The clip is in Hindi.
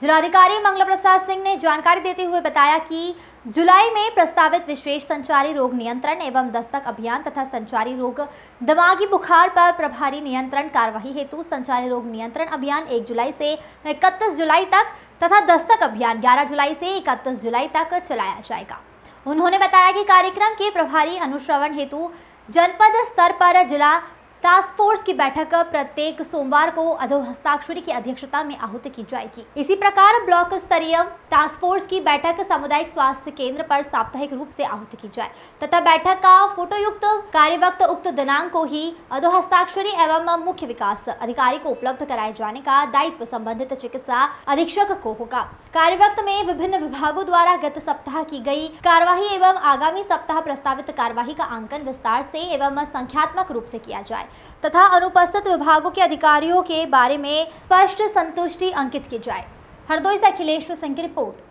जिलाधिकारी मंगल प्रसाद सिंह ने जानकारी देते हुए बताया कि जुलाई में प्रस्तावित विशेष संचारी रोग नियंत्रण एवं दस्तक अभियान तथा संचारी रोग दिमागी बुखार पर प्रभारी नियंत्रण कार्यवाही हेतु संचारी रोग नियंत्रण अभियान 1 जुलाई से 31 जुलाई तक तथा दस्तक अभियान 11 जुलाई से 31 जुलाई तक चलाया जाएगा उन्होंने बताया कि कार्यक्रम के प्रभारी अनुश्रवण हेतु जनपद स्तर पर जिला टास्क फोर्स की बैठक प्रत्येक सोमवार को अधो हस्ताक्षरी की अध्यक्षता में आहुत की जाएगी इसी प्रकार ब्लॉक स्तरीय टास्क फोर्स की बैठक सामुदायिक स्वास्थ्य केंद्र पर साप्ताहिक रूप से आहुत की जाए तथा बैठक का फोटोयुक्त कार्यवक्त उक्त दिनांक को ही अधो हस्ताक्षरी एवं मुख्य विकास अधिकारी को उपलब्ध कराए जाने का दायित्व संबंधित चिकित्सा अधीक्षक को होगा कार्यवक्त में विभिन्न विभागों द्वारा गत सप्ताह की गई कार्यवाही एवं आगामी सप्ताह प्रस्तावित कार्यवाही का आंकन विस्तार से एवं संख्यात्मक रूप से किया जाए तथा अनुपस्थित विभागों के अधिकारियों के बारे में स्पष्ट संतुष्टि अंकित की जाए हरदोई से अखिलेश्वर सिंह की रिपोर्ट